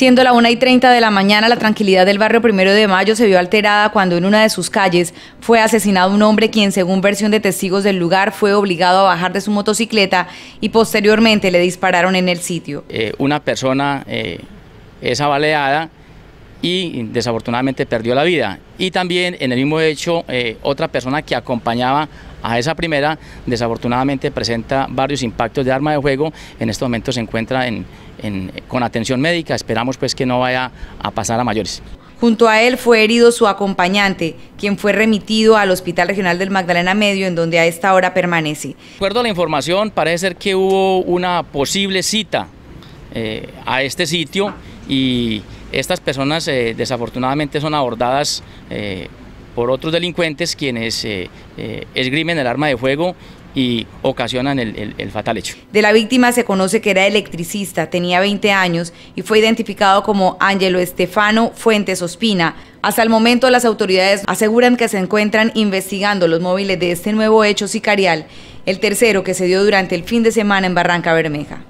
Siendo la 1 y 30 de la mañana, la tranquilidad del barrio Primero de Mayo se vio alterada cuando en una de sus calles fue asesinado un hombre quien, según versión de testigos del lugar, fue obligado a bajar de su motocicleta y posteriormente le dispararon en el sitio. Eh, una persona eh, es baleada y desafortunadamente perdió la vida. Y también en el mismo hecho, eh, otra persona que acompañaba a esa primera desafortunadamente presenta varios impactos de arma de fuego. En este momento se encuentra en, con atención médica, esperamos pues que no vaya a pasar a mayores. Junto a él fue herido su acompañante, quien fue remitido al Hospital Regional del Magdalena Medio, en donde a esta hora permanece. De acuerdo a la información, parece ser que hubo una posible cita eh, a este sitio y estas personas eh, desafortunadamente son abordadas eh, por otros delincuentes quienes eh, esgrimen el arma de fuego y ocasionan el, el, fatal hecho. De la víctima se conoce que era electricista, tenía 20 años y fue identificado como Ángelo Estefano Fuentes Ospina. Hasta el momento las autoridades aseguran que se encuentran investigando los móviles de este nuevo hecho sicarial, el tercero que se dio durante el fin de semana en Barranca Bermeja.